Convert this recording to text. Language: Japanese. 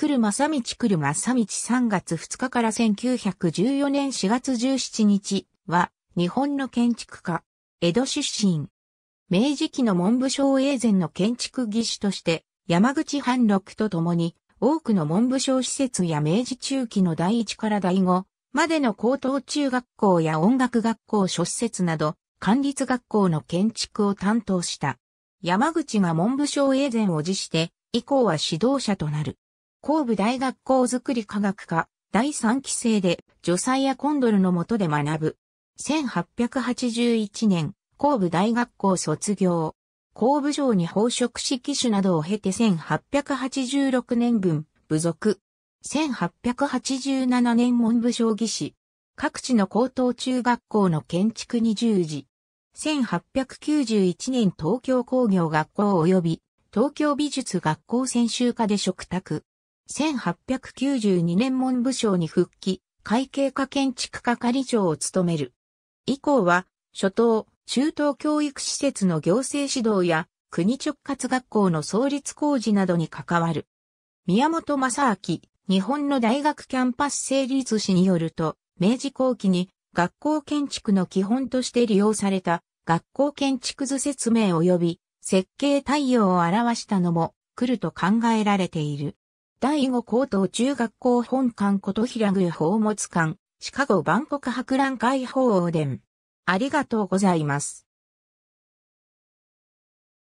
来る正道来る正道3月2日から1914年4月17日は日本の建築家、江戸出身。明治期の文部省永前の建築技師として山口半六と共に多くの文部省施設や明治中期の第一から第五までの高等中学校や音楽学校諸施設など管理学校の建築を担当した。山口が文部省永前を辞して以降は指導者となる。神部大学校づくり科学科第3期生で女才やコンドルの下で学ぶ。1881年、神部大学校卒業。神部城に宝飾し機種などを経て1886年分、部族。1887年文部将棋士。各地の高等中学校の建築に従事。1891年東京工業学校及び東京美術学校専修科で食卓。1892年文部省に復帰、会計課建築係長を務める。以降は、初等、中等教育施設の行政指導や、国直轄学校の創立工事などに関わる。宮本正明、日本の大学キャンパス成立史によると、明治後期に学校建築の基本として利用された学校建築図説明及び設計対応を表したのも来ると考えられている。第5高等中学校本館琴平宮宝物館、シカゴ万国博覧会法王殿。ありがとうございます。